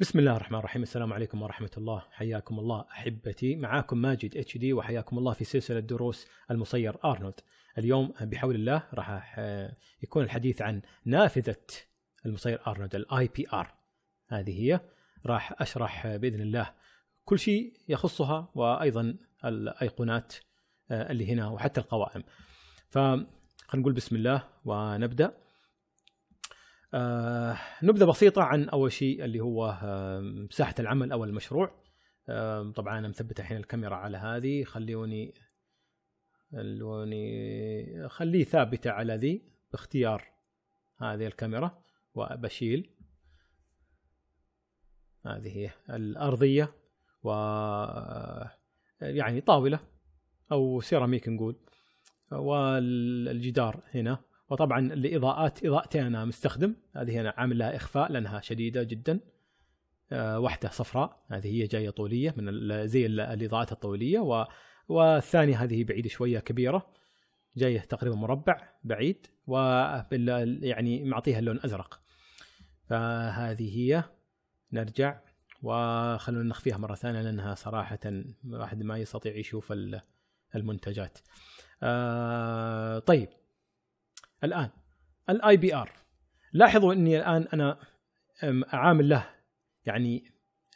بسم الله الرحمن الرحيم السلام عليكم ورحمة الله حياكم الله أحبتي معاكم ماجد اتش دي وحياكم الله في سلسلة دروس المصير أرنولد اليوم بحول الله راح آه، يكون الحديث عن نافذة المصير أرنولد الاي بي ار هذه هي راح أشرح آه، بإذن الله كل شيء يخصها وأيضا الأيقونات آه، اللي هنا وحتى القوائم فخلينا نقول بسم الله ونبدأ آه نبذه بسيطه عن اول شيء اللي هو آه ساحه العمل او المشروع آه طبعا انا مثبت الحين الكاميرا على هذه خلوني خلوني خليه ثابته على ذي باختيار هذه الكاميرا وبشيل هذه هي الارضيه و يعني طاوله او سيراميك نقول والجدار هنا وطبعا الاضاءات اضاءتين انا مستخدم هذه انا عامل لها اخفاء لانها شديده جدا آه، واحده صفراء هذه هي جايه طوليه من زي الاضاءات الطوليه و... والثانيه هذه بعيده شويه كبيره جايه تقريبا مربع بعيد و يعني معطيها اللون ازرق فهذه هي نرجع وخلونا نخفيها مره ثانيه لانها صراحه واحد ما يستطيع يشوف المنتجات آه، طيب الان الاي بي ار لاحظوا اني الان انا اعامل له يعني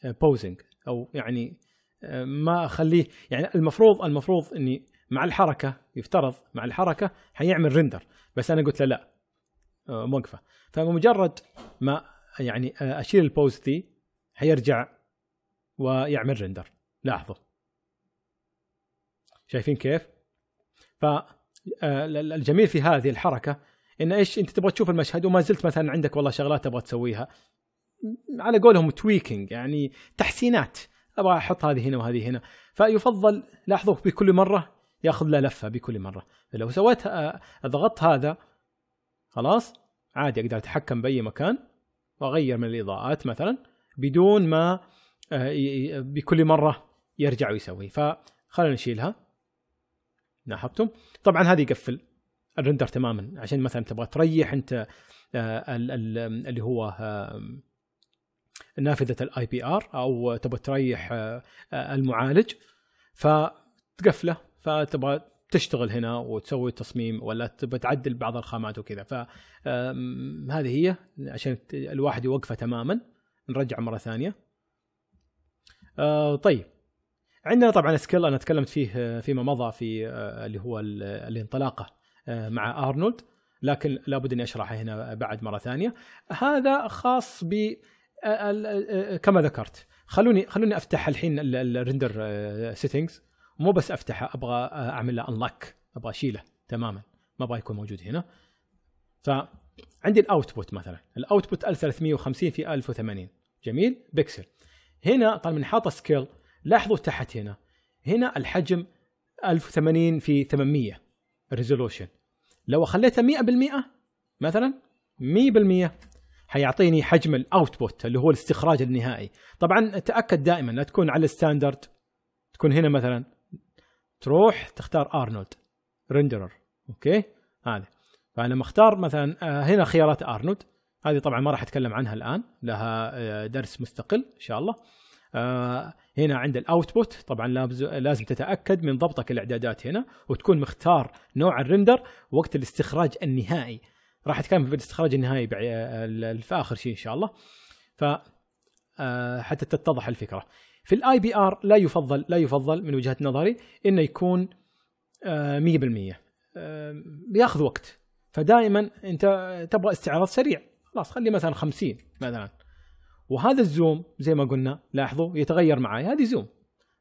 بوزنج آه، او يعني آه، ما اخليه يعني المفروض المفروض اني مع الحركه يفترض مع الحركه حيعمل ريندر بس انا قلت له لا آه، موقفه فمجرد ما يعني اشيل البوز دي حيرجع ويعمل ريندر لاحظوا شايفين كيف؟ ف آه، الجميل في هذه الحركه ان ايش انت تبغى تشوف المشهد وما زلت مثلا عندك والله شغلات تبغى تسويها على قولهم تويكينج يعني تحسينات ابغى احط هذه هنا وهذه هنا فيفضل لاحظوا بكل مره ياخذ له لفه بكل مره فلو سويت آه، ضغطت هذا خلاص عادي اقدر اتحكم باي مكان واغير من الاضاءات مثلا بدون ما آه، بكل مره يرجع ويسوي فخلينا نشيلها لاحظتم؟ طبعا هذا يقفل الرندر تماما عشان مثلا تبغى تريح انت آه، اللي هو نافذه الاي بي ار او تبغى تريح آه، آه، المعالج فتقفله فتبغى تشتغل هنا وتسوي تصميم ولا تبغى تعدل بعض الخامات وكذا فهذه هي عشان الواحد يوقفه تماما نرجع مره ثانيه طيب عندنا طبعا سكيل انا تكلمت فيه فيما مضى في آه، اللي هو الانطلاقه آه، مع ارنولد لكن لابد اني اشرحه هنا بعد مره ثانيه هذا خاص ب آه، كما ذكرت خلوني خلوني افتح الحين الريندر سيتنجز مو بس افتحه ابغى اعمل له انلاك ابغى اشيله تماما ما ابغى يكون موجود هنا فعندي الاوتبوت مثلا الاوتبوت 1350 في 1080 جميل بكسل هنا طالما حاطه سكيل لاحظوا تحت هنا هنا الحجم 1080 في 800 ريزولوشن لو خليته 100% مثلا 100% حيعطيني حجم الاوتبوت اللي هو الاستخراج النهائي طبعا تاكد دائما لا تكون على الستاندرد تكون هنا مثلا تروح تختار ارنولد ريندرر اوكي هذا فانا مختار مثلا آه، هنا خيارات ارنولد هذه طبعا ما راح اتكلم عنها الان لها آه، درس مستقل ان شاء الله آه، هنا عند الاوتبوت طبعا لازم تتاكد من ضبطك الاعدادات هنا وتكون مختار نوع الرندر وقت الاستخراج النهائي راح اتكلم في الاستخراج النهائي آه، في اخر شيء ان شاء الله ف آه، حتى تتضح الفكره في الاي بي ار لا يفضل لا يفضل من وجهه نظري انه يكون 100% بياخذ وقت فدائما انت تبغى استعراض سريع خلاص خلي مثلا 50 مثلا وهذا الزوم زي ما قلنا لاحظوا يتغير معي هذه زوم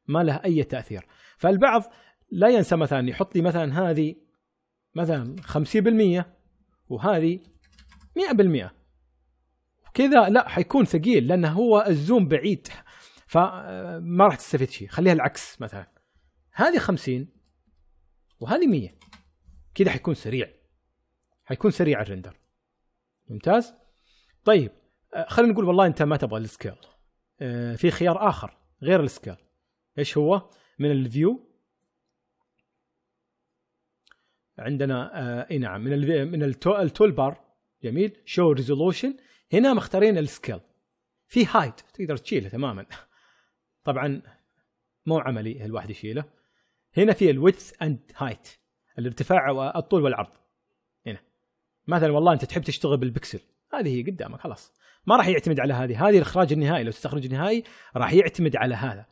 ما لها اي تاثير فالبعض لا ينسى مثلا يحط لي مثلا هذه مثلا 50% وهذه 100% كذا لا حيكون ثقيل لانه هو الزوم بعيد فما راح تستفيد شيء خليها العكس مثلا هذه 50 وهذه 100 كذا حيكون سريع حيكون سريع الرندر ممتاز طيب آه، خلينا نقول والله انت ما تبغى السكيل آه، في خيار اخر غير السكيل ايش هو من الفيو عندنا آه، اي نعم من من التول بار جميل شو ريزولوشن هنا مختارين السكيل في هايت تقدر تشيله تماما طبعا مو عملي الواحد يشيله هنا في الويدث اند هايت الارتفاع والطول والعرض هنا مثلا والله انت تحب تشتغل بالبكسل هذه هي قدامك خلاص ما راح يعتمد على هذه هذه الاخراج النهائي لو تستخرج النهائي راح يعتمد على هذا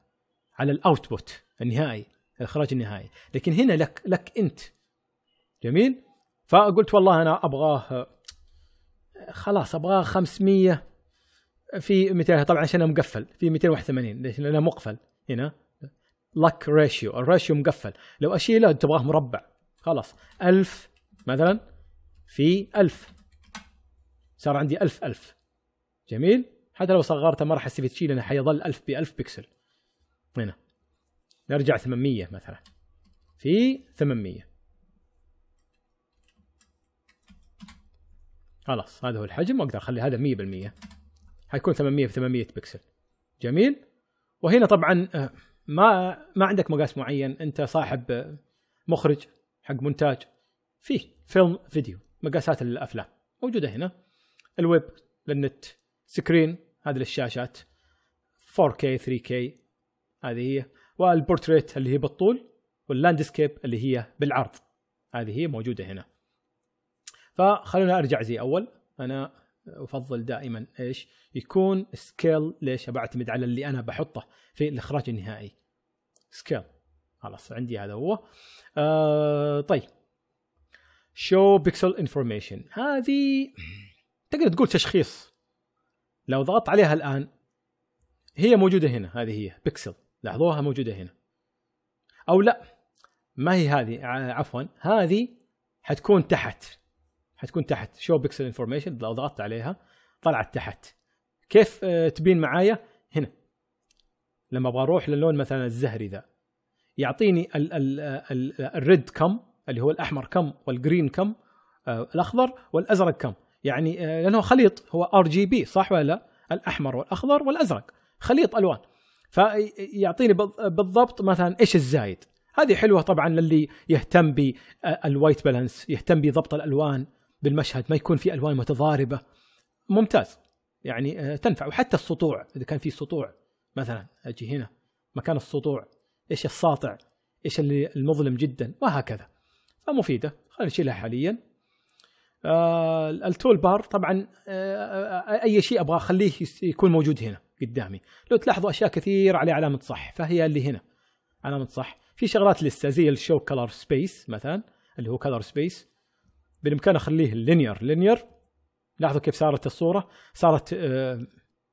على الاوتبوت النهائي الاخراج النهائي لكن هنا لك لك انت جميل فقلت والله انا ابغاه خلاص ابغاه 500 في 200 طبعا عشان مقفل في 281 ليش لانه مقفل هنا لك ريشيو الريشيو مقفل لو اشيله تبغاه مربع خلاص 1000 مثلا في 1000 صار عندي 1000 1000 جميل حتى لو صغرته ما راح استفيد شيء لانه حيظل 1000 ب 1000 بكسل هنا نرجع 800 مثلا في 800 خلاص هذا هو الحجم واقدر اخلي هذا 100% حيكون 800 في 800 بكسل جميل وهنا طبعا آه، ما ما عندك مقاس معين انت صاحب آه، مخرج حق مونتاج فيه فيلم فيديو مقاسات الافلام موجوده هنا الويب للنت سكرين هذه للشاشات 4K 3K هذه هي والبورتريت اللي هي بالطول واللاندسكيب اللي هي بالعرض هذه هي موجوده هنا فخلونا ارجع زي اول انا افضل دائما ايش يكون سكيل ليش أعتمد على اللي انا بحطه في الاخراج النهائي سكيل خلاص عندي هذا هو آه طيب شو بيكسل انفورميشن هذه تقدر تقول تشخيص لو ضغطت عليها الان هي موجوده هنا هذه هي بيكسل لاحظوها موجوده هنا او لا ما هي هذه عفوا هذه حتكون تحت حتكون تحت شو بيكسل انفورميشن لو ضغطت عليها طلعت تحت كيف تبين معايا هنا لما ابغى اروح للون مثلا الزهري ذا يعطيني الريد كم اللي هو الاحمر كم والجرين كم الاخضر والازرق كم يعني آه، لانه خليط هو ار جي بي صح ولا لا؟ الاحمر والاخضر والازرق خليط الوان فيعطيني بالضبط مثلا ايش الزايد هذه حلوه طبعا للي يهتم بالوايت آه، بالانس يهتم بضبط الالوان بالمشهد ما يكون في الوان متضاربه ممتاز يعني آه، تنفع وحتى السطوع اذا كان في سطوع مثلا اجي هنا مكان السطوع ايش الساطع ايش اللي المظلم جدا وهكذا فمفيده خلينا نشيلها حاليا آه التول بار طبعا آه, آه، اي شيء ابغى اخليه يكون موجود هنا قدامي لو تلاحظوا اشياء كثير عليه علامه صح فهي اللي هنا علامه صح في شغلات لسه زي الشو كلر سبيس مثلا اللي هو كلر سبيس بالامكان اخليه لينير لينير لاحظوا كيف صارت الصوره صارت آه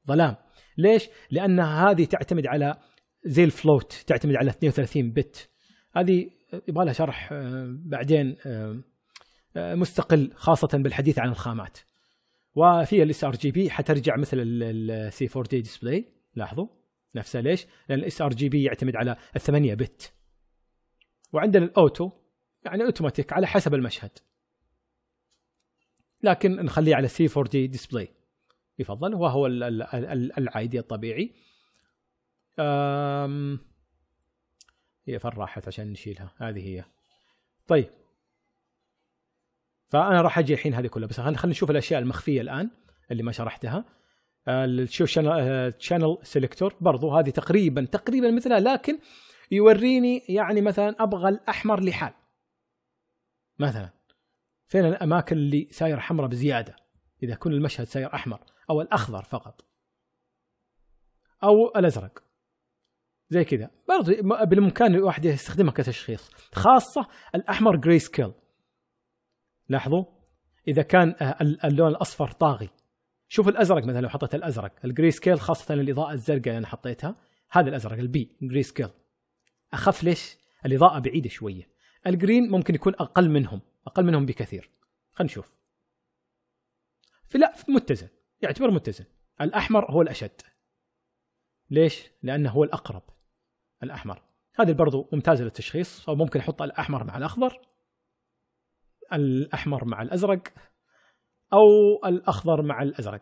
ظلام ليش لان هذه تعتمد على زي الفلوت تعتمد على 32 بت هذه يبغى لها شرح آه، بعدين آه، آه، مستقل خاصه بالحديث عن الخامات وفي الاس ار جي بي حترجع مثل السي 4 دي ديسبلاي لاحظوا نفسها ليش؟ لان الاس ار جي بي يعتمد على ال 8 بت وعندنا الاوتو يعني اوتوماتيك على حسب المشهد لكن نخليه على سي 4 دي ديسبلاي يفضل وهو العادي الطبيعي هي فراحت عشان نشيلها هذه هي طيب فانا راح اجي الحين هذه كلها بس خلينا نشوف الاشياء المخفيه الان اللي ما شرحتها آه، شو شانل سيلكتور آه، برضو هذه تقريبا تقريبا مثلها لكن يوريني يعني مثلا ابغى الاحمر لحال مثلا فين الاماكن اللي ساير حمراء بزياده اذا كل المشهد ساير احمر او الاخضر فقط او الازرق زي كذا برضو بالامكان الواحد يستخدمها كتشخيص خاصه الاحمر جري سكيل لاحظوا اذا كان آه، اللون الاصفر طاغي شوف الازرق مثلا لو حطيت الازرق الجري سكيل خاصه الاضاءه الزرقاء اللي انا حطيتها هذا الازرق البي جري سكيل اخف ليش؟ الاضاءه بعيده شويه الجرين ممكن يكون اقل منهم اقل منهم بكثير خلينا نشوف لا متزن يعتبر متزن الاحمر هو الاشد ليش؟ لانه هو الاقرب الاحمر هذه برضو ممتازه للتشخيص او ممكن احط الاحمر مع الاخضر الاحمر مع الازرق او الاخضر مع الازرق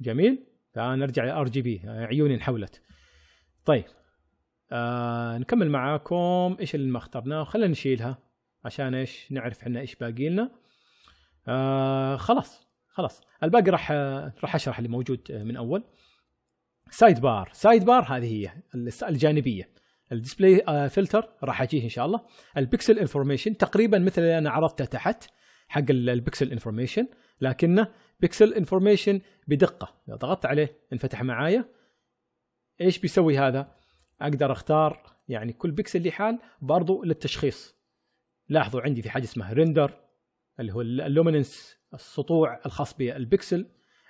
جميل نرجع ار جي بي عيوني انحولت طيب آه نكمل معاكم ايش اللي ما اخترناه خلينا نشيلها عشان ايش نعرف احنا ايش باقي لنا آه خلاص خلاص الباقي راح راح اشرح اللي موجود من اول سايد بار سايد بار هذه هي الجانبيه الديسبلاي آه، فلتر راح اجيه ان شاء الله البكسل انفورميشن تقريبا مثل اللي انا عرضته تحت حق البكسل انفورميشن لكنه بكسل انفورميشن بدقه لو ضغطت عليه انفتح معايا ايش بيسوي هذا اقدر اختار يعني كل بكسل لحال برضو للتشخيص لاحظوا عندي في حاجه اسمها ريندر اللي هو اللومينس السطوع الخاص بالبكسل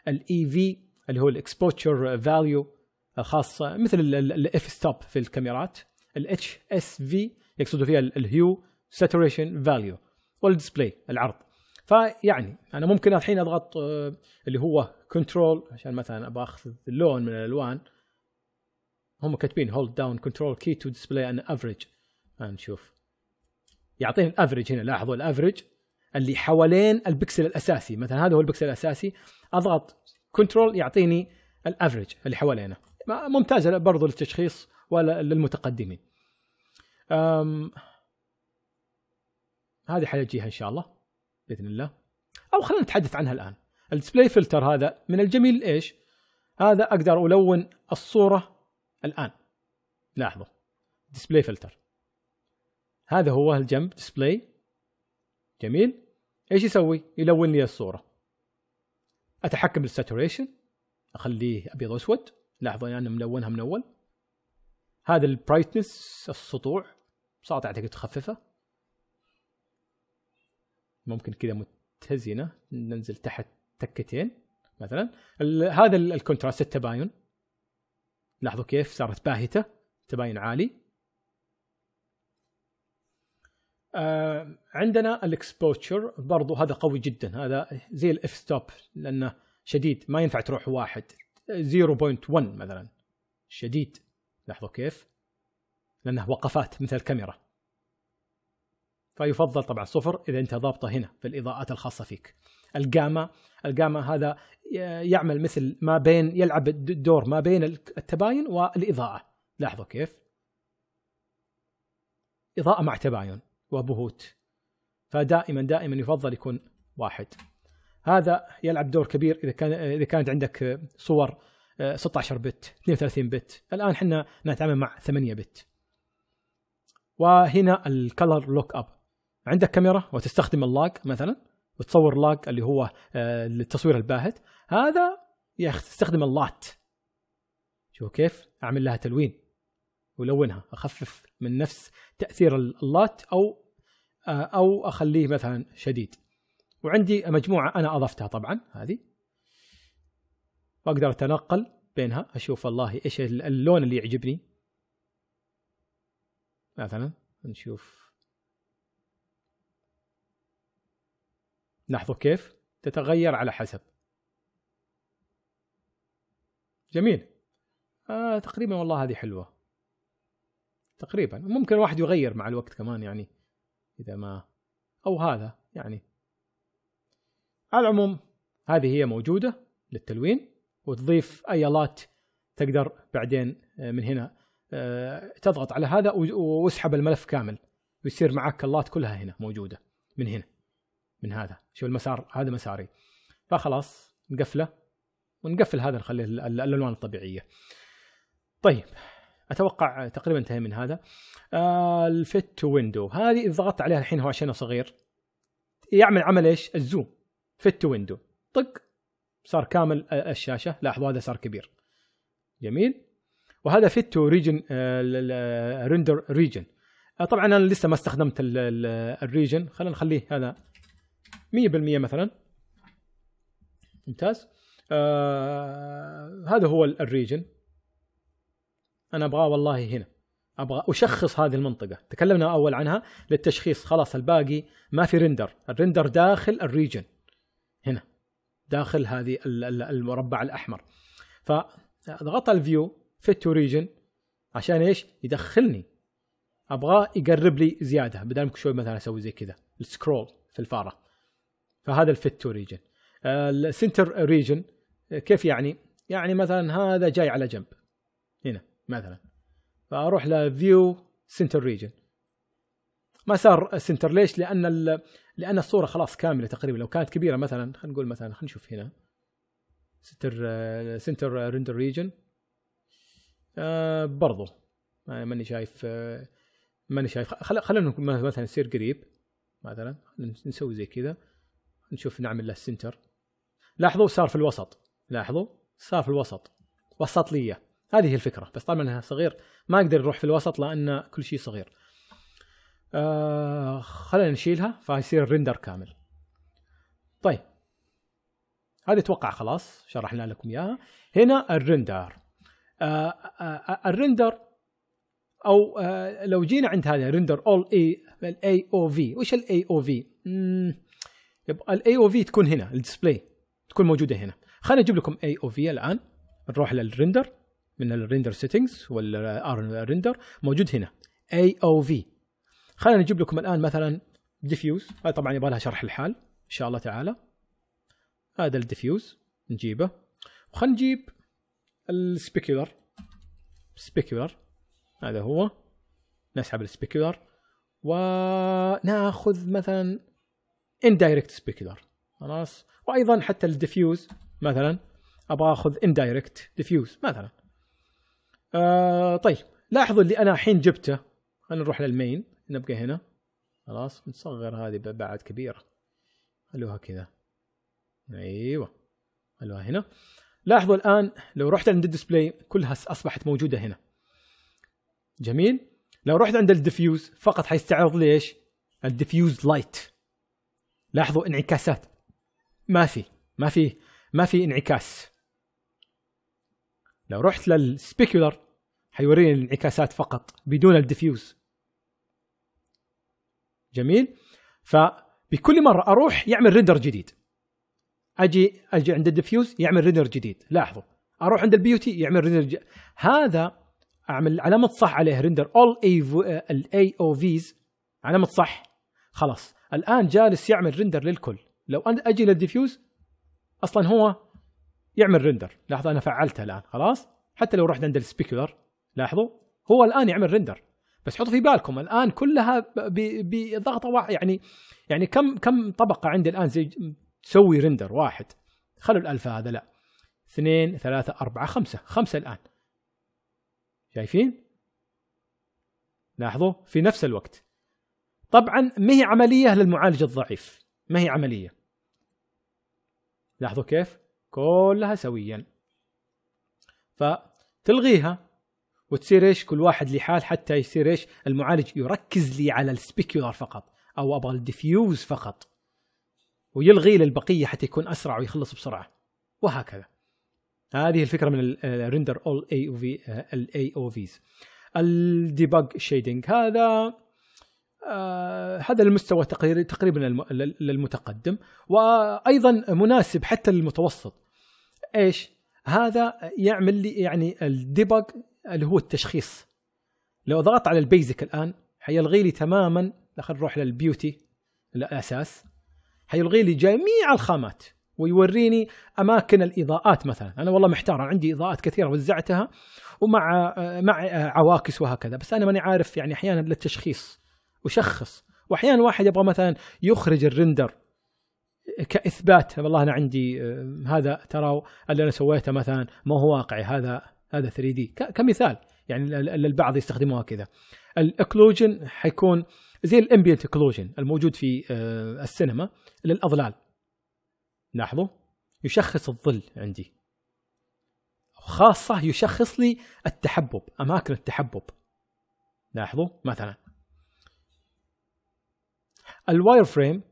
الاي في e اللي هو الاكسبوتشر فاليو الخاصه مثل الاف ستوب في الكاميرات الاتش اس في يقصدوا فيها الهيو ساتوريشن فاليو والديسبلاي العرض فيعني انا ممكن الحين اضغط آه، اللي هو كنترول عشان مثلا ابغى اخذ اللون من الالوان هم كاتبين هولد داون كنترول كي تو ديسبلاي ان افريج نشوف يعطيني الافريج هنا لاحظوا الافريج اللي حوالين البكسل الاساسي مثلا هذا هو البكسل الاساسي اضغط كنترول يعطيني الافريج اللي حوالينه ممتازه برضو للتشخيص ولا للمتقدمين أم هذه حنجيها ان شاء الله باذن الله او خلينا نتحدث عنها الان الديسبلاي فلتر هذا من الجميل ايش هذا اقدر الون الصوره الان لاحظوا ديسبلاي فلتر هذا هو الجنب ديسبلاي جميل ايش يسوي يلون لي الصوره اتحكم بالساتوريشن اخليه ابيض واسود لاحظوا انا يعني ملونها من اول هذا البرايتنس السطوع صارت اعتقد تخففه ممكن كذا متزنه ننزل تحت تكتين مثلا هذا الكونتراست التباين لاحظوا كيف صارت باهته تباين عالي آه عندنا الاكسبوتشر برضو هذا قوي جدا هذا زي الاف ستوب لانه شديد ما ينفع تروح واحد 0.1 مثلا شديد لاحظوا كيف؟ لأنها وقفات مثل الكاميرا فيفضل طبعا صفر إذا أنت ضابطه هنا في الإضاءات الخاصة فيك الجاما الجاما هذا يعمل مثل ما بين يلعب الدور ما بين التباين والإضاءة لاحظوا كيف؟ إضاءة مع تباين وبهوت فدائما دائما يفضل يكون واحد هذا يلعب دور كبير اذا كان اذا كانت عندك صور 16 آه، بت 32 بت الان احنا نتعامل مع 8 بت وهنا الكلر لوك اب عندك كاميرا وتستخدم اللاج مثلا وتصور لاج اللي هو التصوير آه، الباهت هذا تستخدم اللات شوف كيف اعمل لها تلوين ولونها اخفف من نفس تاثير اللات او آه، او اخليه مثلا شديد وعندي مجموعه انا اضفتها طبعا هذه واقدر اتنقل بينها اشوف والله ايش اللون اللي يعجبني مثلا نشوف لاحظوا كيف تتغير على حسب جميل آه تقريبا والله هذه حلوه تقريبا ممكن الواحد يغير مع الوقت كمان يعني اذا ما او هذا يعني على العموم هذه هي موجوده للتلوين وتضيف ايالات تقدر بعدين آه، من هنا آه، تضغط على هذا واسحب الملف كامل ويصير معك اللات كلها هنا موجوده من هنا من هذا شوف المسار هذا مساري فخلاص نقفله ونقفل هذا نخليه الالوان الطبيعيه طيب اتوقع تقريبا انتهي من هذا آه، الفت ويندو هذه اذا ضغطت عليها الحين هو عشان صغير يعمل عمل ايش الزوم فت ويندو طق صار كامل الشاشه لاحظوا هذا صار كبير جميل وهذا فيت تو ريجن ريندر ريجن طبعا انا لسه ما استخدمت الريجن خلينا نخليه هذا 100% مثلا ممتاز آه هذا هو الريجن انا ابغاه والله هنا ابغى اشخص هذه المنطقه تكلمنا اول عنها للتشخيص خلاص الباقي ما في رندر الرندر داخل الريجن هنا داخل هذه المربع الاحمر فضغط الفيو فيت تو ريجن عشان ايش يدخلني ابغاه يقرب لي زياده بدل ما شوي مثلا اسوي زي كذا السكرول في الفاره فهذا الفيت تو ريجن السنتر ريجن كيف يعني يعني مثلا هذا جاي على جنب هنا مثلا فاروح لفيو سنتر ريجن ما صار سنتر ليش؟ لان لان الصوره خلاص كامله تقريبا لو كانت كبيره مثلا خلينا نقول مثلا خلينا نشوف هنا سنتر سنتر ريندر ريجن برضو ماني شايف آه، ماني شايف خلينا مثلا يصير قريب مثلا نسوي زي كذا نشوف نعمل له سنتر لاحظوا صار في الوسط لاحظوا صار في الوسط وسط لي هذه هي الفكره بس طبعا انها صغير ما اقدر اروح في الوسط لان كل شيء صغير آه خلينا نشيلها فيصير الرندر كامل طيب هذه اتوقع خلاص شرحنا لكم اياها هنا الرندر آه آه الرندر او آه لو جينا عند هذا رندر اول اي الاي او في وش الاي او في يبقى الاي او في تكون هنا الديسبلاي تكون موجوده هنا خلينا نجيب لكم اي او في الان نروح للرندر من الريندر سيتنجز والرندر موجود هنا اي او في خلينا نجيب لكم الان مثلا ديفيوز هذا طبعا يبغى لها شرح الحال ان شاء الله تعالى هذا الديفيوز نجيبه وخلينا نجيب السبيكولر سبيكولر هذا هو نسحب السبيكولر وناخذ مثلا اندايركت سبيكولر خلاص وايضا حتى الديفيوز مثلا ابغى اخذ اندايركت ديفيوز مثلا آه طيب لاحظوا اللي انا الحين جبته خلينا نروح للمين نبقى هنا خلاص نصغر هذه بعد كبيرة خلوها كذا ايوه خلوها هنا لاحظوا الان لو رحت عند الديسبلاي كلها اصبحت موجودة هنا جميل لو رحت عند الديفيوز فقط حيستعرض لي ايش الديفيوز لايت لاحظوا انعكاسات ما في ما في ما في انعكاس لو رحت للسبيكولر حيوريني الانعكاسات فقط بدون الديفيوز جميل فبكل مره اروح يعمل ريندر جديد اجي اجي عند الديفيوز يعمل ريندر جديد لاحظوا اروح عند البيوتي يعمل ريندر جديد. هذا اعمل علامه صح عليه ريندر اول الاي او فيز علامه صح خلاص الان جالس يعمل ريندر للكل لو انا اجي للديفيوز اصلا هو يعمل ريندر لاحظوا انا فعلته الان خلاص حتى لو رحت عند السبيكولر لاحظوا هو الان يعمل ريندر بس حطوا في بالكم الان كلها بضغطه واحد يعني يعني كم كم طبقه عندي الان زي تسوي رندر واحد خلوا الالفا هذا لا اثنين ثلاثة أربعة خمسة خمسة الآن شايفين لاحظوا في نفس الوقت طبعا ما هي عملية للمعالج الضعيف ما هي عملية لاحظوا كيف كلها سويا فتلغيها وتصير ايش كل واحد لحال حتى يصير ايش المعالج يركز لي على السبيكيولار فقط او ابغى الديفيوز فقط ويلغي للبقيه حتى يكون اسرع ويخلص بسرعه وهكذا هذه الفكره من الريندر اول اي او في الاي او فيز الديباج شيدنج هذا آه، هذا المستوى تقريبا للمتقدم وايضا مناسب حتى للمتوسط ايش هذا يعمل لي يعني الديباج اللي هو التشخيص لو ضغطت على البيزك الان حيلغي لي تماما خلينا نروح للبيوتي الاساس حيلغي لي جميع الخامات ويوريني اماكن الاضاءات مثلا انا والله محتار عندي اضاءات كثيره وزعتها ومع مع عواكس وهكذا بس انا ماني عارف يعني احيانا للتشخيص وشخص واحيانا واحد يبغى مثلا يخرج الرندر كاثبات والله انا عندي آه، هذا ترى اللي انا سويته مثلا ما هو واقعي هذا هذا 3 دي كمثال يعني البعض يستخدموها كذا الاكلوجن حيكون زي الامبيانت اكلوجن الموجود في آه، السينما للاظلال لاحظوا يشخص الظل عندي خاصة يشخص لي التحبب أماكن التحبب لاحظوا مثلا الواير فريم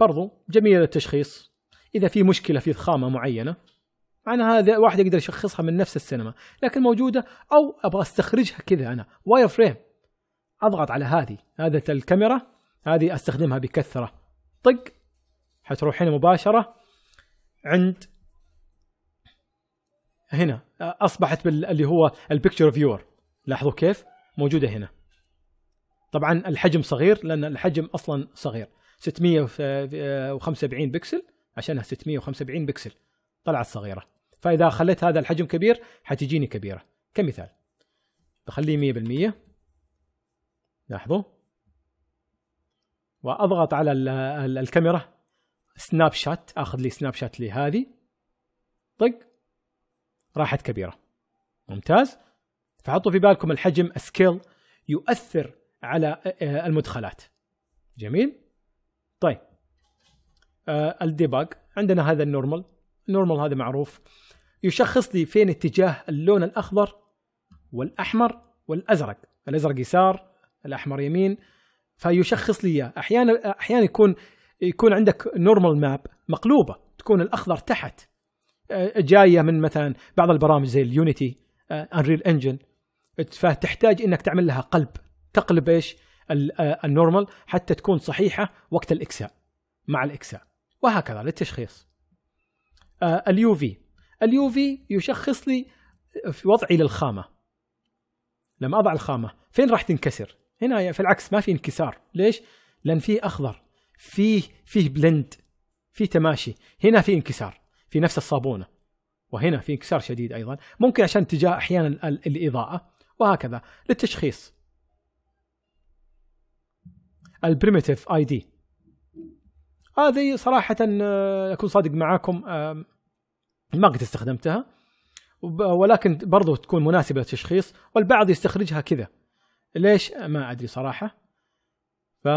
برضو جميل للتشخيص إذا في مشكلة في ضخامة معينة معناها هذا واحد يقدر يشخصها من نفس السينما لكن موجوده او ابغى استخرجها كذا انا واير فريم اضغط على هذه هذا الكاميرا هذه استخدمها بكثره طق حتروح هنا مباشره عند هنا اصبحت بال... اللي هو البيكتشر فيور لاحظوا كيف موجوده هنا طبعا الحجم صغير لان الحجم اصلا صغير 675 بكسل عشانها 675 بكسل طلعت صغيره فاذا خليت هذا الحجم كبير حتجيني كبيره كمثال بخليه 100% لاحظوا واضغط على الكاميرا سناب شات اخذ لي سناب شات لهذه طق راحت كبيره ممتاز فحطوا في بالكم الحجم سكيل يؤثر على المدخلات جميل طيب آه، الديباج عندنا هذا النورمال النورمال هذا معروف يشخص لي فين اتجاه اللون الاخضر والاحمر والازرق الازرق يسار الاحمر يمين فيشخص لي اياه احيانا احيانا يكون يكون عندك نورمال ماب مقلوبه تكون الاخضر تحت آه، جايه من مثلا بعض البرامج زي اليونيتي انريل آه، انجن فتحتاج انك تعمل لها قلب تقلب ايش النورمال آه، حتى تكون صحيحه وقت الاكساء مع الاكساء وهكذا للتشخيص اليو في اليوفي يشخص لي في وضعي للخامه لما اضع الخامه فين راح تنكسر هنا في العكس ما في انكسار ليش لان فيه اخضر فيه فيه بلند فيه تماشي هنا في انكسار في نفس الصابونه وهنا في انكسار شديد ايضا ممكن عشان اتجاه احيانا الاضاءه وهكذا للتشخيص البريمتيف اي دي هذه صراحة آه، أكون صادق معاكم ما قد استخدمتها ولكن برضو تكون مناسبه للتشخيص والبعض يستخرجها كذا ليش ما ادري صراحه ف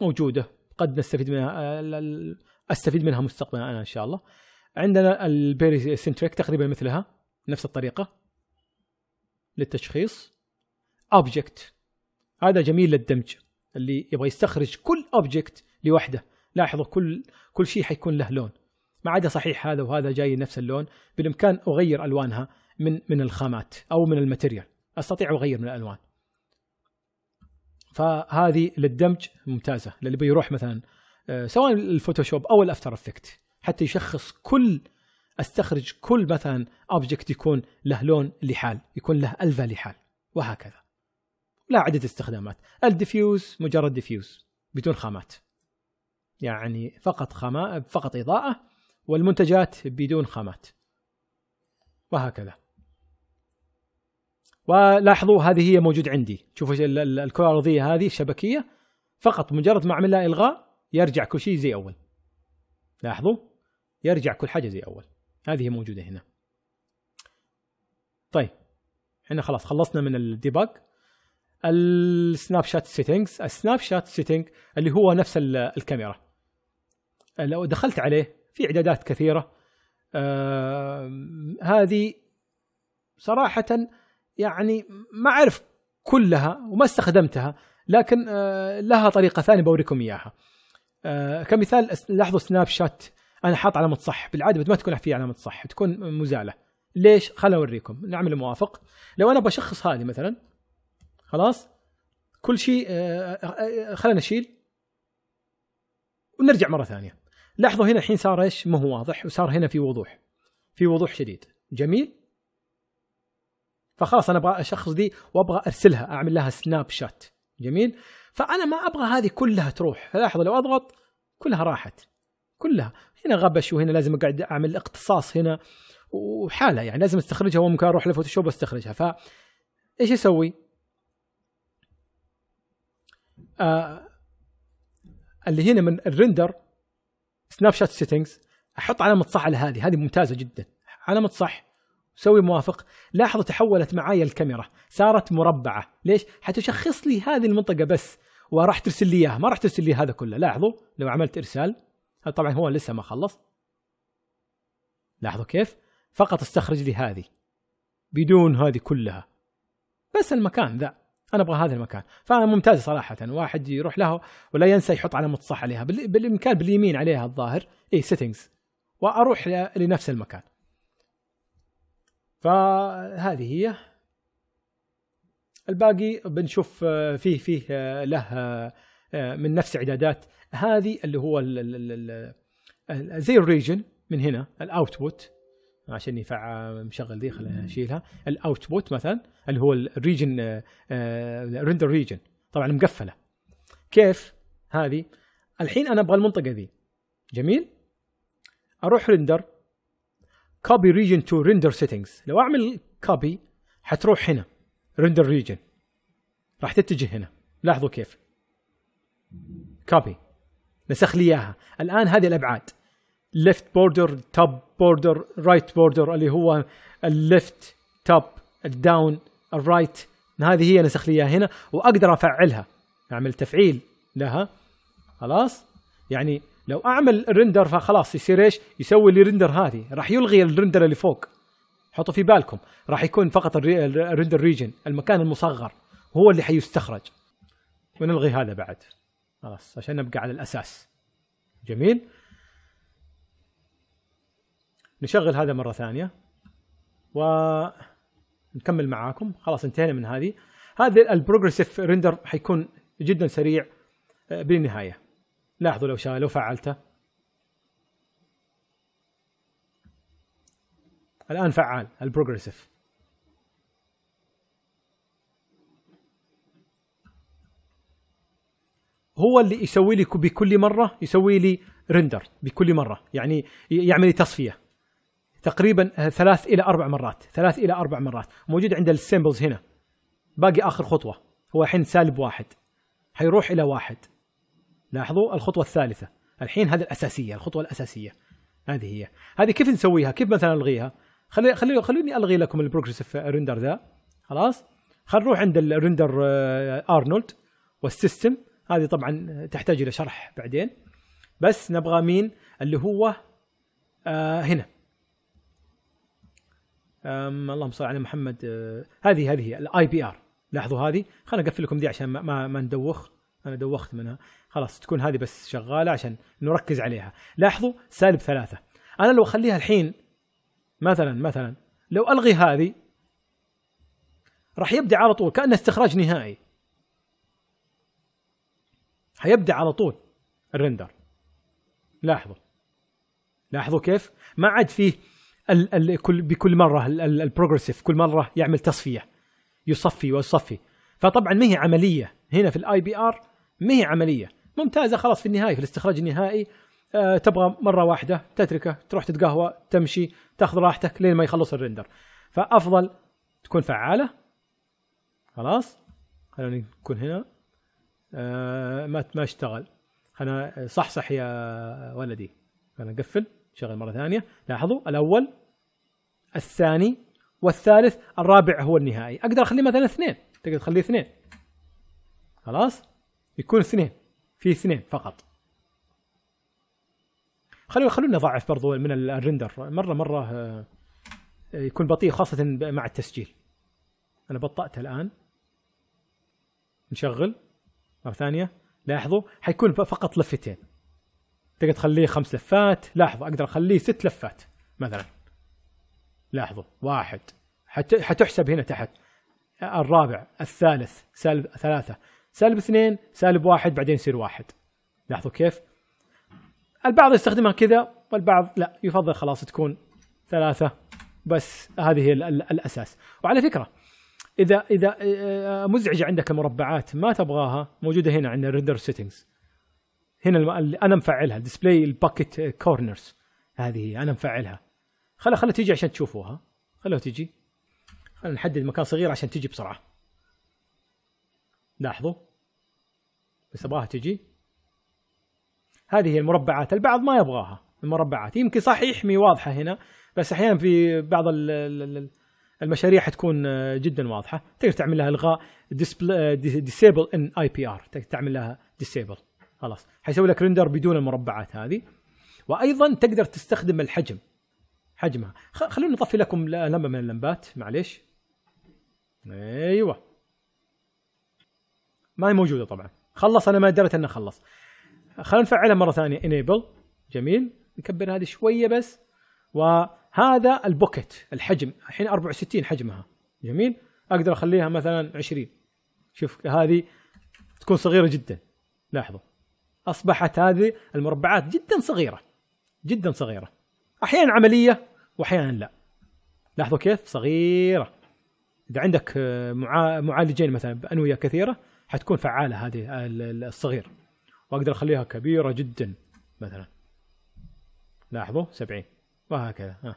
موجوده قد نستفيد منها استفيد منها مستقبلا انا ان شاء الله عندنا البيري سنتريك تقريبا مثلها نفس الطريقه للتشخيص اوبجكت هذا جميل للدمج اللي يبغى يستخرج كل اوبجكت لوحده لاحظوا كل كل شيء حيكون له لون ما عدا صحيح هذا وهذا جاي نفس اللون بالامكان اغير الوانها من من الخامات او من الماتيريال استطيع اغير من الالوان فهذه للدمج ممتازه للي بيروح مثلا آه، سواء الفوتوشوب او الافتر افكت حتى يشخص كل استخرج كل مثلا اوبجكت يكون له لون لحال يكون له الفا لحال وهكذا لا عدة استخدامات الديفيوز مجرد ديفيوز بدون خامات يعني فقط خامات فقط إضاءة والمنتجات بدون خامات وهكذا ولاحظوا هذه هي موجود عندي شوفوا الكرة الأرضية هذه الشبكية فقط مجرد ما أعمل لها إلغاء يرجع كل شيء زي أول لاحظوا يرجع كل حاجة زي أول هذه موجودة هنا طيب احنا خلاص خلصنا من الديباج السناب شات سيتنجز السناب شات سيتنج اللي هو نفس الكاميرا لو دخلت عليه في اعدادات كثيره آه هذه صراحه يعني ما اعرف كلها وما استخدمتها لكن آه لها طريقه ثانيه بوريكم اياها آه كمثال لاحظوا سناب شات انا حاط علامه صح بالعاده ما تكون في علامه صح تكون مزاله ليش خليني اوريكم نعمل موافق لو انا بشخص هذه مثلا خلاص كل شيء آه، آه، آه، خلنا نشيل ونرجع مره ثانيه لاحظوا هنا الحين صار ايش؟ ما هو واضح وصار هنا في وضوح في وضوح شديد جميل فخلاص انا ابغى اشخص دي وابغى ارسلها اعمل لها سناب شات جميل فانا ما ابغى هذه كلها تروح فلاحظوا لو اضغط كلها راحت كلها هنا غبش وهنا لازم اقعد اعمل اقتصاص هنا وحاله يعني لازم استخرجها وممكن اروح لفوتوشوب واستخرجها ف ايش اسوي؟ آه اللي هنا من الرندر سناب شات سيتنجز احط علامه صح على هذه هذه ممتازه جدا علامه صح سوي موافق لاحظوا تحولت معايا الكاميرا صارت مربعه ليش حتشخص لي هذه المنطقه بس وراح ترسل لي اياها ما راح ترسل لي هذا كله لاحظوا لو عملت ارسال طبعا هو لسه ما خلص لاحظوا كيف فقط استخرج لي هذه بدون هذه كلها بس المكان ذا انا ابغى هذا المكان فممتاز صراحه واحد يروح له ولا ينسى يحط علامه صح عليها بالامكان باليمين عليها الظاهر اي سيتنجز واروح لنفس المكان فهذه هي الباقي بنشوف آه، فيه فيه آه، له آه، من نفس اعدادات هذه اللي هو زي الريجن من هنا الاوتبوت عشان مشغل ذي خلينا نشيلها الاوتبوت مثلا اللي هو الريجن ريندر آه، ريجن آه، طبعا مقفله كيف هذه الحين انا ابغى المنطقه ذي جميل اروح ريندر كوبي ريجن تو ريندر سيتنجز لو اعمل كوبي حتروح هنا ريندر ريجن راح تتجه هنا لاحظوا كيف كوبي نسخ لي اياها الان هذه الابعاد ليفت بوردر توب بوردر رايت بوردر اللي هو الليفت توب الداون الرايت هذه هي نسخ لي اياها هنا واقدر افعلها اعمل تفعيل لها خلاص يعني لو اعمل رندر فخلاص يصير ايش يسوي لي رندر هذه راح يلغي الرندر اللي فوق حطوا في بالكم راح يكون فقط الرندر ريجن المكان المصغر هو اللي حيستخرج ونلغي هذا بعد خلاص عشان نبقى على الاساس جميل نشغل هذا مره ثانيه ونكمل معاكم خلاص انتهينا من هذه هذا البروجريسيف ريندر حيكون جدا سريع آه، بالنهايه لاحظوا لو شغل لو فعلته الان فعال البروجريسيف هو اللي يسوي لي بكل مره يسوي لي ريندر بكل مره يعني يعمل لي تصفيه تقريبا آه، ثلاث الى اربع مرات ثلاث الى اربع مرات موجود عند السيمبلز هنا باقي اخر خطوه هو الحين سالب واحد حيروح الى واحد لاحظوا الخطوه الثالثه الحين هذه الاساسيه الخطوه الاساسيه هذه هي هذه كيف نسويها كيف مثلا الغيها خلي خلي خلوني الغي لكم البروجريسف ريندر ذا خلاص خل نروح عند الريندر آه، ارنولد والسيستم هذه طبعا تحتاج الى شرح بعدين بس نبغى مين اللي هو آه هنا اللهم صل على محمد آه، هذه هذه الاي بي ار لاحظوا هذه خلينا اقفل لكم دي عشان ما, ما, ما ندوخ انا دوخت منها خلاص تكون هذه بس شغاله عشان نركز عليها لاحظوا سالب ثلاثة انا لو اخليها الحين مثلا مثلا لو الغي هذه راح يبدا على طول كانه استخراج نهائي حيبدا على طول الرندر لاحظوا لاحظوا كيف ما عاد فيه ال ال كل بكل مره البروجريسيف كل مره يعمل تصفيه يصفي ويصفي فطبعا ما هي عمليه هنا في الاي بي ار ما هي عمليه ممتازه خلاص في النهايه في الاستخراج النهائي أه تبغى مره واحده تتركه تروح تتقهوى تمشي تاخذ راحتك لين ما يخلص الرندر فافضل تكون فعاله خلاص خلينا نكون هنا أه ما ما اشتغل خلنا صحصح يا ولدي خلنا نقفل شغل مره ثانيه لاحظوا الاول الثاني والثالث الرابع هو النهائي اقدر اخليه مثلا اثنين تقدر تخليه اثنين خلاص يكون اثنين في اثنين فقط خلونا خلونا نضعف برضو من الريندر مره مره آه، يكون بطيء خاصه مع التسجيل انا بطأت الان نشغل مره ثانيه لاحظوا حيكون فقط لفتين تقدر تخليه خمس لفات لاحظوا اقدر اخليه ست لفات مثلا لاحظوا واحد حت... حتحسب هنا تحت الرابع الثالث سالب ثلاثة سالب اثنين سالب واحد بعدين يصير واحد لاحظوا كيف البعض يستخدمها كذا والبعض لا يفضل خلاص تكون ثلاثة بس هذه هي الأساس وعلى فكرة إذا إذا آه، مزعجة عندك المربعات ما تبغاها موجودة هنا عند الريندر سيتنجز هنا انا مفعلها ديسبلاي الباكيت كورنرز هذه هي انا مفعلها خلا خلا تيجي عشان تشوفوها خلوها تيجي خلينا نحدد مكان صغير عشان تجي بسرعه لاحظوا بس ابغاها تجي هذه هي المربعات البعض ما يبغاها المربعات يمكن صح يحمي واضحه هنا بس احيانا في بعض المشاريع حتكون جدا واضحه تقدر تعمل لها الغاء ديسبل ديسيبل ان اي بي ار تقدر تعمل لها ديسيبل خلاص حيسوي لك ريندر بدون المربعات هذه وايضا تقدر تستخدم الحجم حجمها خلونا نطفي لكم لمبه من اللمبات معليش ايوه ما هي موجوده طبعا خلص انا ما دريت انه خلص خلونا نفعلها مره ثانيه انيبل جميل نكبر هذه شويه بس وهذا البوكت الحجم الحين 64 حجمها جميل اقدر اخليها مثلا 20 شوف هذه تكون صغيره جدا لاحظوا اصبحت هذه المربعات جدا صغيره جدا صغيره احيانا عمليه واحيانا لا لاحظوا كيف صغيره اذا عندك معالجين مثلا بانويه كثيره حتكون فعاله هذه الصغير واقدر اخليها كبيره جدا مثلا لاحظوا 70 وهكذا ها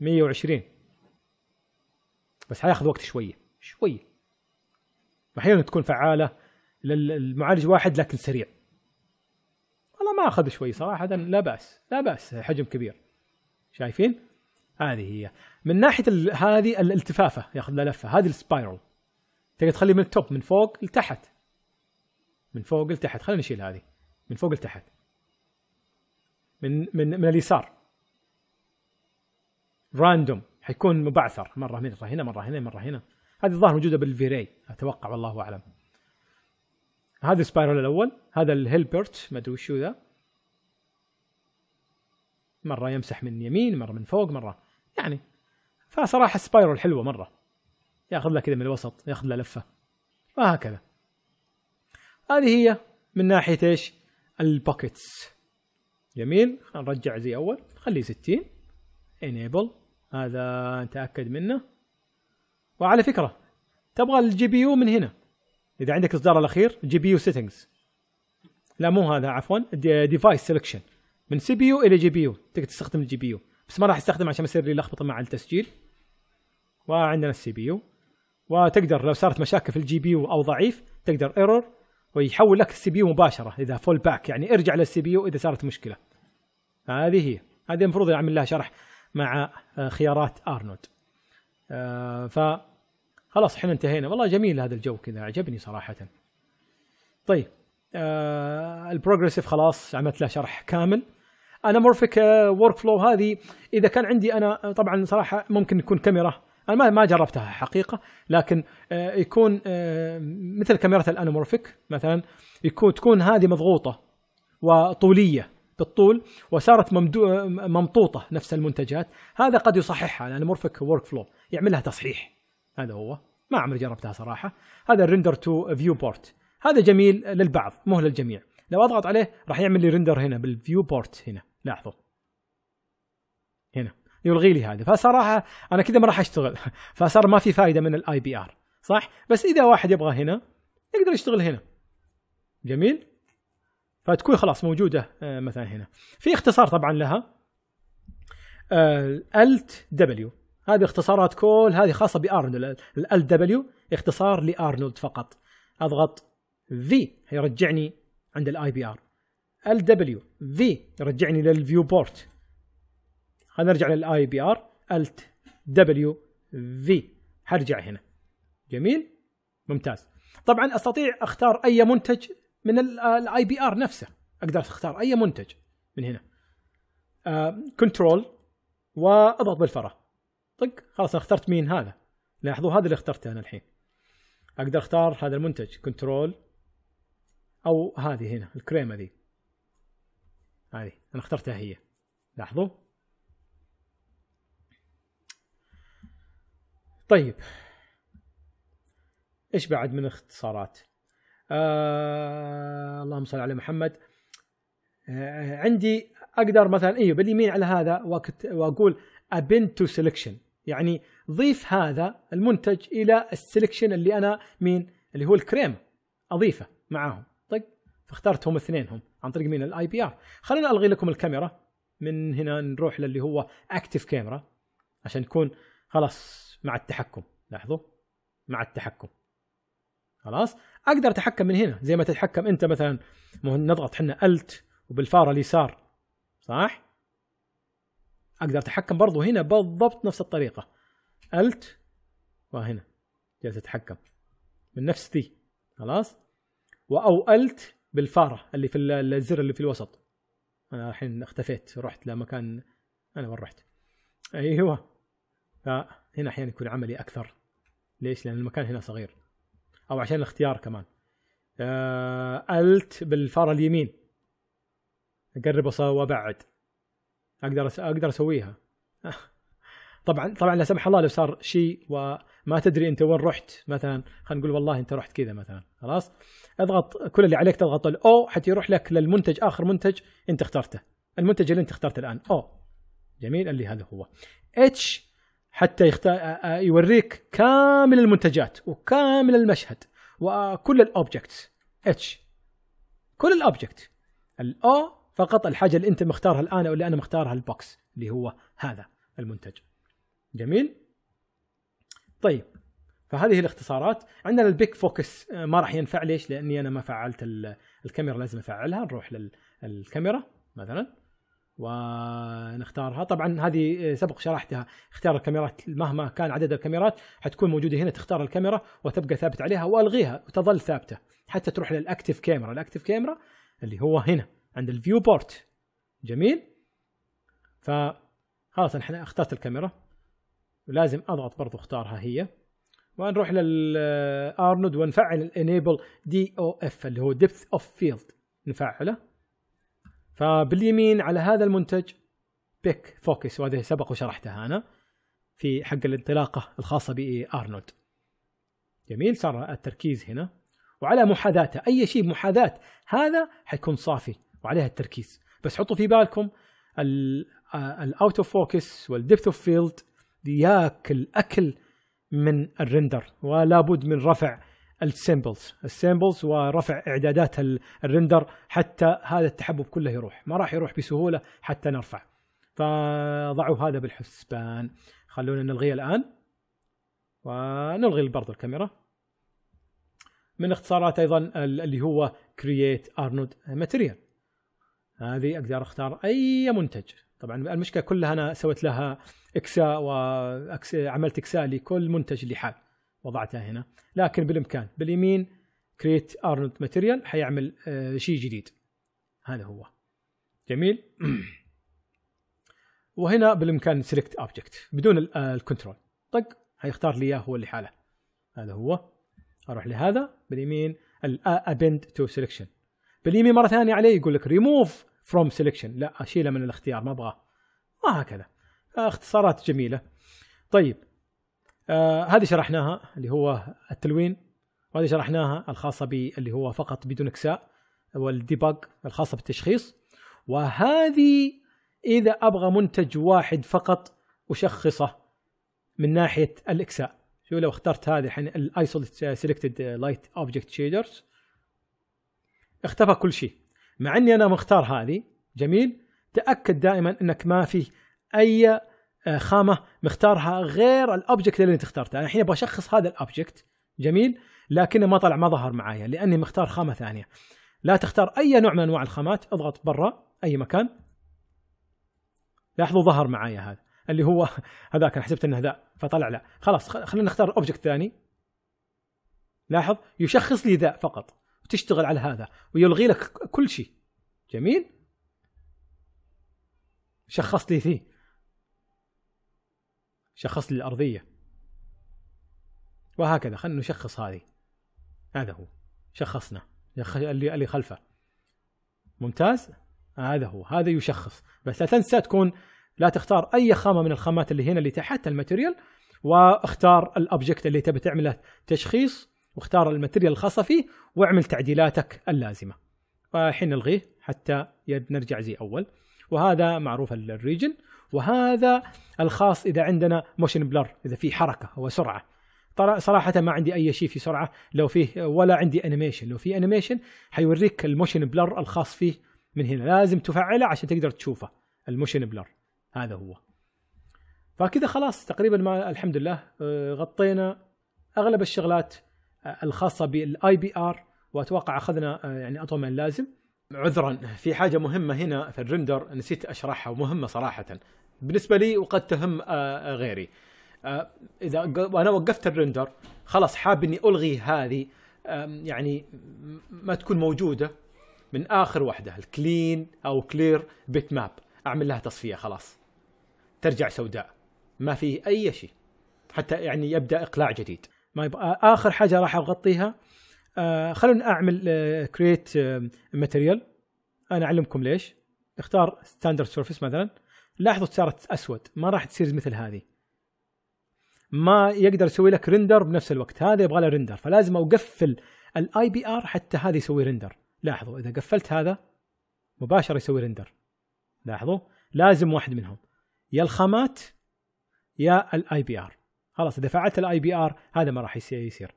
120 بس حياخذ وقت شويه شويه احيانا تكون فعاله للمعالج واحد لكن سريع والله ما اخذ شوي صراحه لا باس لا باس حجم كبير شايفين هذه هي من ناحيه هذه الالتفافه ياخذ لها لفه هذه السبايرل تقدر تخليه من التوب من فوق لتحت من فوق لتحت خلينا نشيل هذه من فوق لتحت من من من اليسار راندوم حيكون مبعثر مره هنا مره هنا مره هنا, مرة هنا. هذه الظاهر موجوده بالفيري اتوقع والله اعلم هذا السبايرال الاول هذا الهيلبرت ما ادري وشو ذا مره يمسح من يمين مره من فوق مره يعني فصراحه السبايرال حلوه مره ياخذ لها كذا من الوسط ياخذ لها لفه وهكذا هذه هي من ناحيه ايش البوكيتس جميل نرجع زي اول خليه 60 انيبل هذا نتاكد منه وعلى فكره تبغى الجي بي يو من هنا اذا عندك اصدار الاخير جي بي يو سيتنجز لا مو هذا عفوا ديفايس سيلكشن من سي بي يو الى جي بي يو تقدر تستخدم الجي بي يو بس ما راح استخدم عشان يصير لي لخبطه مع التسجيل وعندنا السي بي يو وتقدر لو صارت مشاكل في الجي بي يو او ضعيف تقدر ايرور ويحول لك السي بي يو مباشره اذا فول باك يعني ارجع للسي بي يو اذا صارت مشكله هذه هي هذه المفروض اعمل لها شرح مع آه، خيارات ارنولد آه، ف خلاص احنا انتهينا والله جميل هذا الجو كذا عجبني صراحه طيب آه البروجريسيف خلاص عملت له شرح كامل انا مورفيك ورك آه، فلو هذه اذا كان عندي انا آه، طبعا صراحه ممكن يكون كاميرا انا ما جربتها حقيقه لكن آه يكون آه مثل كاميرا الانامورفيك مثلا يكون تكون هذه مضغوطه وطوليه بالطول وصارت آه، ممطوطه نفس المنتجات هذا قد يصححها الانامورفيك ورك فلو يعمل لها تصحيح هذا هو ما عمري جربتها صراحه هذا الريندر تو فيو بورت هذا جميل للبعض مو للجميع لو اضغط عليه راح يعمل لي ريندر هنا بالفيو بورت هنا لاحظوا هنا يلغي لي هذا فصراحه انا كذا ما راح اشتغل فصار ما في فائده من الاي بي ار صح بس اذا واحد يبغى هنا يقدر يشتغل هنا جميل فتكون خلاص موجوده آه، مثلا هنا في اختصار طبعا لها الت آه، دبليو هذه اختصارات كل هذه خاصه بارنولد ال دبليو اختصار لارنولد فقط اضغط في يرجعني عند الاي بي ار ال دبليو في يرجعني للفيو بورت خلينا نرجع للاي بي ار الت دبليو في حرجع هنا جميل ممتاز طبعا استطيع اختار اي منتج من الاي بي ار نفسه اقدر اختار اي منتج من هنا كنترول آه، واضغط بالفاره طق خلاص انا اخترت مين هذا لاحظوا هذا اللي اخترته انا الحين اقدر اختار هذا المنتج كنترول او هذه هنا الكريمه ذي هذه انا اخترتها هي لاحظوا طيب ايش بعد من اختصارات آه اللهم صل على محمد آه عندي اقدر مثلا ايوه باليمين على هذا واقول ابن تو سelection يعني ضيف هذا المنتج الى السلكشن اللي انا مين اللي هو الكريم اضيفه معاهم طيب فاخترتهم اثنينهم عن طريق مين الاي بي ار خلونا الغي لكم الكاميرا من هنا نروح للي هو اكتف كاميرا عشان يكون خلاص مع التحكم لاحظوا مع التحكم خلاص اقدر اتحكم من هنا زي ما تتحكم انت مثلا نضغط حنا الت وبالفاره اليسار صح اقدر اتحكم برضو هنا بالضبط نفس الطريقه الت وهنا جالس اتحكم من نفس دي خلاص او الت بالفاره اللي في الزر اللي في الوسط انا الحين اختفيت رحت لمكان انا وين رحت ايوه فهنا احيانا يكون عملي اكثر ليش؟ لان المكان هنا صغير او عشان الاختيار كمان آه، الت بالفاره اليمين اقرب وابعد اقدر اقدر اسويها طبعا طبعا لا سمح الله لو صار شيء وما تدري انت وين رحت مثلا خلينا نقول والله انت رحت كذا مثلا خلاص اضغط كل اللي عليك تضغط الاو حتى يروح لك للمنتج اخر منتج انت اخترته المنتج اللي انت اخترته الان او جميل اللي هذا هو اتش حتى يخت... يوريك كامل المنتجات وكامل المشهد وكل الاوبجكتس اتش كل الاوبجكت الاو فقط الحاجه اللي انت مختارها الان او اللي انا مختارها البوكس اللي هو هذا المنتج جميل طيب فهذه الاختصارات عندنا البيك فوكس آه، ما راح ينفع ليش لاني انا ما فعلت الكاميرا لازم افعلها نروح للكاميرا مثلا ونختارها طبعا هذه آه، سبق شرحتها اختيار الكاميرات مهما كان عدد الكاميرات حتكون موجوده هنا تختار الكاميرا وتبقى ثابت عليها والغيها وتظل ثابته حتى تروح للاكتف كاميرا الاكتف كاميرا اللي هو هنا عند الفيو بورت جميل ف خلاص احنا اخترت الكاميرا ولازم اضغط برضو اختارها هي ونروح للارنود ونفعل الانيبل دي او اف اللي هو ديبث اوف فيلد نفعله فباليمين على هذا المنتج بيك فوكس وهذه سبق وشرحتها انا في حق الانطلاقه الخاصه بارنولد جميل صار التركيز هنا وعلى محاذاته اي شيء محاذاه هذا حيكون صافي وعليها التركيز بس حطوا في بالكم الاوت اوف فوكس والدبث اوف فيلد ياكل اكل من الرندر ولا بد من رفع السيمبلز السيمبلز ورفع اعدادات الرندر حتى هذا التحبب كله يروح ما راح يروح بسهوله حتى نرفع فضعوا هذا بالحسبان خلونا نلغيه الان ونلغي برضو الكاميرا من اختصارات ايضا اللي هو كرييت ارنود ماتيريال هذه اقدر اختار اي منتج طبعا المشكله كلها انا سويت لها اكساء وعملت اكساء لكل منتج لحال وضعتها هنا لكن بالامكان باليمين كريت ارنولد ماتيريال حيعمل آه، شيء جديد هذا هو جميل وهنا بالامكان سيلكت اوبجكت بدون الكنترول آه، طق حيختار لي اياه هو اللي حاله هذا هو اروح لهذا باليمين الابند تو سيلكشن باليمين مره ثانيه عليه يقول لك ريموف فروم سيلكشن لا اشيله من الاختيار ما ابغاه وهكذا آه، اختصارات جميله طيب آه هذه شرحناها اللي هو التلوين وهذه شرحناها الخاصه باللي هو فقط بدون اكساء والديباج الخاصه بالتشخيص وهذه اذا ابغى منتج واحد فقط اشخصه من ناحيه الاكساء شو لو اخترت هذه الحين الايسوليت سيلكتد لايت اوبجكت شيدرز اختفى كل شيء مع اني انا مختار هذه جميل تاكد دائما انك ما في اي آه، خامه مختارها غير الاوبجكت اللي انت اخترته، انا الحين ابغى اشخص هذا الاوبجكت جميل لكنه ما طلع ما ظهر معايا لاني مختار خامه ثانيه. لا تختار اي نوع من انواع الخامات، اضغط برا اي مكان. لاحظوا ظهر معايا هذا اللي هو هذاك انا حسبت انه ذا فطلع لا، خلاص خلينا نختار اوبجكت ثاني. لاحظ يشخص لي ذا فقط. وتشتغل على هذا ويلغي لك كل شيء جميل شخص لي فيه شخص لي الارضيه وهكذا خلينا نشخص هذه هذا هو شخصنا اللي اللي خلفه ممتاز هذا هو هذا يشخص بس لا تنسى تكون لا تختار اي خامه من الخامات اللي هنا اللي تحت الماتيريال واختار الاوبجكت اللي تبي تعمله تشخيص واختار الماتيريال الخاصه فيه واعمل تعديلاتك اللازمه فحين نلغيه حتى نرجع زي اول وهذا معروف الريجن وهذا الخاص اذا عندنا موشن بلر اذا في حركه او سرعه صراحة ما عندي أي شيء في سرعة لو فيه ولا عندي أنيميشن لو في أنيميشن حيوريك الموشن بلر الخاص فيه من هنا لازم تفعله عشان تقدر تشوفه الموشن بلر هذا هو فكذا خلاص تقريبا ما الحمد لله آه، غطينا أغلب الشغلات الخاصه بالاي بي ار واتوقع اخذنا آه، يعني اطول من اللازم عذرا في حاجه مهمه هنا في الرندر نسيت اشرحها ومهمه صراحه بالنسبه لي وقد تهم آه، آه، غيري اذا وانا وقفت الرندر خلاص حاب اني الغي هذه يعني ما تكون موجوده من اخر واحده الكلين او كلير بيت ماب اعمل لها تصفيه خلاص ترجع سوداء ما في اي شيء حتى يعني يبدا اقلاع جديد ما يبقى اخر حاجه راح اغطيها آه خلونا اعمل كرييت ماتيريال انا اعلمكم ليش اختار ستاندرد سيرفيس مثلا لاحظوا صارت اسود ما راح تصير مثل هذه ما يقدر يسوي لك رندر بنفس الوقت هذا يبغى له رندر فلازم اقفل الاي بي ار حتى هذا يسوي رندر لاحظوا اذا قفلت هذا مباشره يسوي رندر لاحظوا لازم واحد منهم يا الخامات يا الاي بي ار خلاص اذا فعلت الاي بي ار هذا ما راح يصير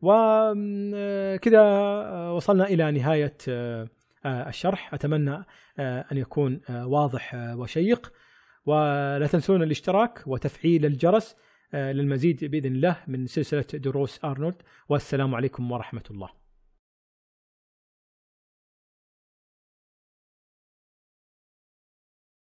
وكذا آه، وصلنا الى نهايه آه، آه، الشرح اتمنى ان يكون واضح وشيق ولا تنسون الاشتراك وتفعيل الجرس للمزيد باذن الله من سلسله دروس ارنولد والسلام عليكم ورحمه الله